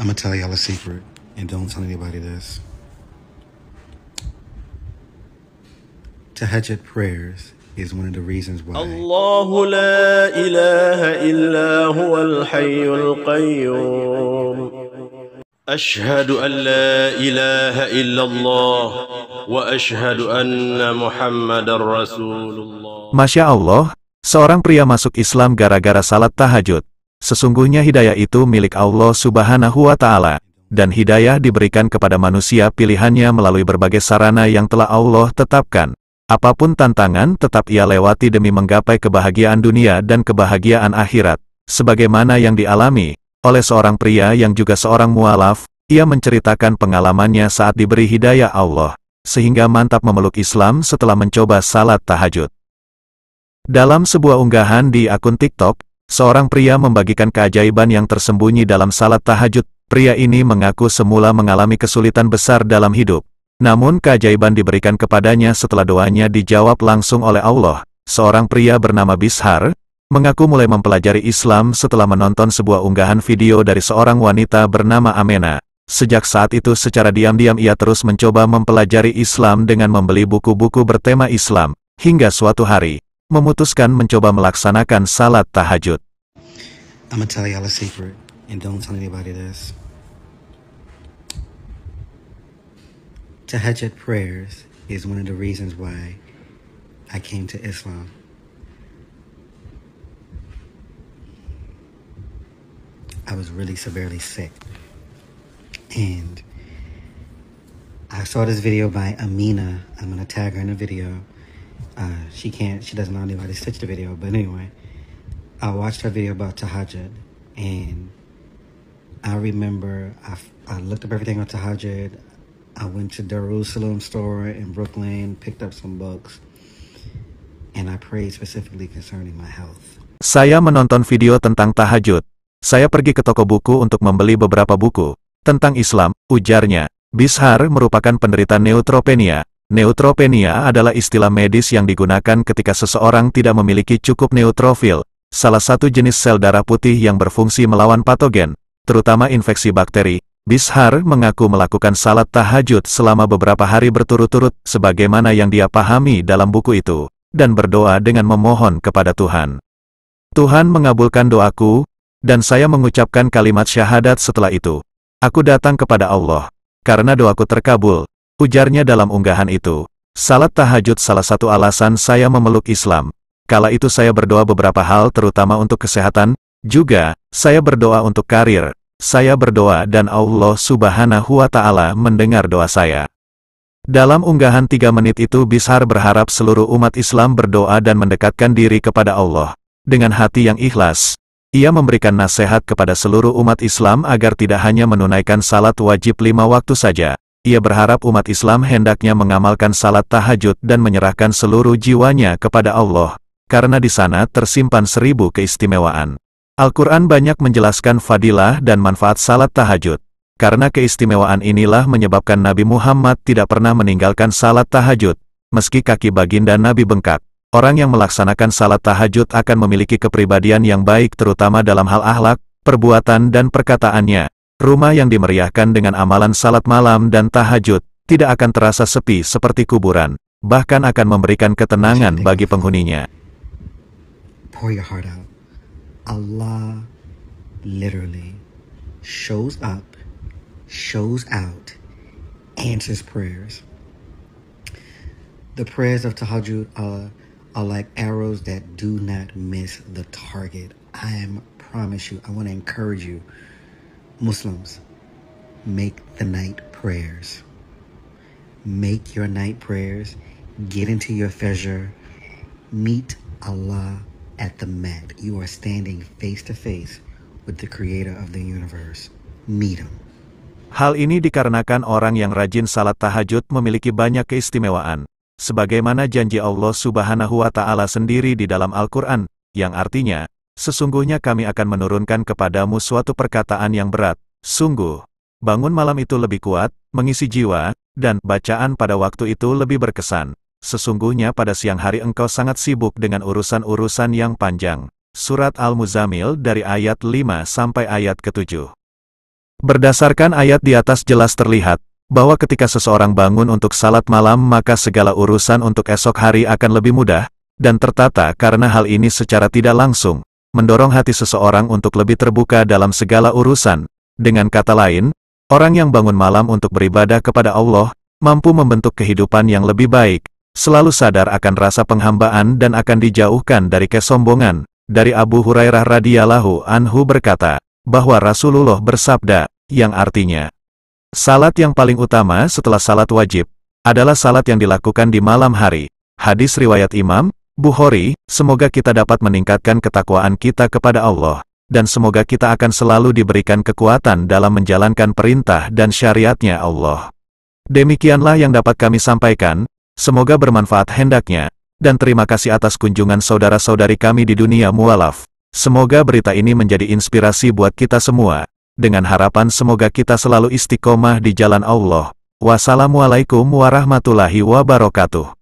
I'm gonna tell y'all a secret, and don't tell anybody this. Tahajjud prayers is one of the reasons why. la ilaha إله إلا al الحي القيوم. أشهد أن لا إله إلا الله وأشهد أن محمد رسول الله. Masya Allah, seorang pria masuk Islam gara-gara salat tahajud. Sesungguhnya hidayah itu milik Allah subhanahu wa ta'ala, dan hidayah diberikan kepada manusia pilihannya melalui berbagai sarana yang telah Allah tetapkan. Apapun tantangan tetap ia lewati demi menggapai kebahagiaan dunia dan kebahagiaan akhirat. Sebagaimana yang dialami oleh seorang pria yang juga seorang mualaf, ia menceritakan pengalamannya saat diberi hidayah Allah, sehingga mantap memeluk Islam setelah mencoba salat tahajud. Dalam sebuah unggahan di akun TikTok, seorang pria membagikan keajaiban yang tersembunyi dalam salat tahajud. Pria ini mengaku semula mengalami kesulitan besar dalam hidup. Namun keajaiban diberikan kepadanya setelah doanya dijawab langsung oleh Allah. Seorang pria bernama Bishar, mengaku mulai mempelajari Islam setelah menonton sebuah unggahan video dari seorang wanita bernama Amena. Sejak saat itu secara diam-diam ia terus mencoba mempelajari Islam dengan membeli buku-buku bertema Islam. Hingga suatu hari, memutuskan mencoba melaksanakan salat tahajud. I'm gonna tell y'all a secret and don't tell anybody this. Tahajjud prayers is one of the reasons why I came to Islam. I was really severely sick. And I saw this video by Amina. I'm gonna tag her in the video. Uh, she can't, she doesn't know anybody stitch the video. But anyway, I watched her video about Tahajud, and I remember I, f- I looked up everything on Tahajud. I went to Jerusalem store in Brooklyn, picked up some books, and I prayed specifically concerning my health. Saya menonton video tentang tahajud. Saya pergi ke toko buku untuk membeli beberapa buku tentang Islam, ujarnya. Bishar merupakan penderita neutropenia, Neutropenia adalah istilah medis yang digunakan ketika seseorang tidak memiliki cukup neutrofil, salah satu jenis sel darah putih yang berfungsi melawan patogen, terutama infeksi bakteri. Bishar mengaku melakukan salat tahajud selama beberapa hari berturut-turut sebagaimana yang dia pahami dalam buku itu, dan berdoa dengan memohon kepada Tuhan. Tuhan mengabulkan doaku, dan saya mengucapkan kalimat syahadat setelah itu. Aku datang kepada Allah, karena doaku terkabul, Ujarnya dalam unggahan itu, salat tahajud salah satu alasan saya memeluk Islam. Kala itu saya berdoa beberapa hal terutama untuk kesehatan, juga, saya berdoa untuk karir, saya berdoa dan Allah subhanahu wa ta'ala mendengar doa saya. Dalam unggahan tiga menit itu Bishar berharap seluruh umat Islam berdoa dan mendekatkan diri kepada Allah. Dengan hati yang ikhlas, ia memberikan nasihat kepada seluruh umat Islam agar tidak hanya menunaikan salat wajib lima waktu saja, ia berharap umat Islam hendaknya mengamalkan salat tahajud dan menyerahkan seluruh jiwanya kepada Allah, karena di sana tersimpan seribu keistimewaan. Al-Quran banyak menjelaskan fadilah dan manfaat salat tahajud. Karena keistimewaan inilah menyebabkan Nabi Muhammad tidak pernah meninggalkan salat tahajud, meski kaki baginda Nabi bengkak. Orang yang melaksanakan salat tahajud akan memiliki kepribadian yang baik terutama dalam hal ahlak, perbuatan dan perkataannya, rumah yang dimeriahkan dengan amalan salat malam dan tahajud, tidak akan terasa sepi seperti kuburan, bahkan akan memberikan ketenangan bagi penghuninya. Pour your heart out. Allah literally shows up, shows out, answers prayers. The prayers of tahajud are, are like arrows that do not miss the target. I am promise you, I want to encourage you Muslims, make the night prayers. Make your night prayers. Get into your fajr. Meet Allah at the mat. You are standing face to face with the creator of the universe. Meet him. Hal ini dikarenakan orang yang rajin salat tahajud memiliki banyak keistimewaan. Sebagaimana janji Allah subhanahu wa ta'ala sendiri di dalam Al-Quran, yang artinya, Sesungguhnya kami akan menurunkan kepadamu suatu perkataan yang berat, sungguh. Bangun malam itu lebih kuat, mengisi jiwa, dan bacaan pada waktu itu lebih berkesan. Sesungguhnya pada siang hari engkau sangat sibuk dengan urusan-urusan yang panjang. Surat Al-Muzamil dari ayat 5 sampai ayat ke-7. Berdasarkan ayat di atas jelas terlihat, bahwa ketika seseorang bangun untuk salat malam maka segala urusan untuk esok hari akan lebih mudah, dan tertata karena hal ini secara tidak langsung, mendorong hati seseorang untuk lebih terbuka dalam segala urusan. Dengan kata lain, orang yang bangun malam untuk beribadah kepada Allah, mampu membentuk kehidupan yang lebih baik, selalu sadar akan rasa penghambaan dan akan dijauhkan dari kesombongan. Dari Abu Hurairah radhiyallahu anhu berkata, bahwa Rasulullah bersabda, yang artinya, Salat yang paling utama setelah salat wajib, adalah salat yang dilakukan di malam hari. Hadis Riwayat Imam, Bukhari, semoga kita dapat meningkatkan ketakwaan kita kepada Allah, dan semoga kita akan selalu diberikan kekuatan dalam menjalankan perintah dan syariatnya Allah. Demikianlah yang dapat kami sampaikan, semoga bermanfaat hendaknya, dan terima kasih atas kunjungan saudara-saudari kami di dunia mualaf. Semoga berita ini menjadi inspirasi buat kita semua, dengan harapan semoga kita selalu istiqomah di jalan Allah. Wassalamualaikum warahmatullahi wabarakatuh.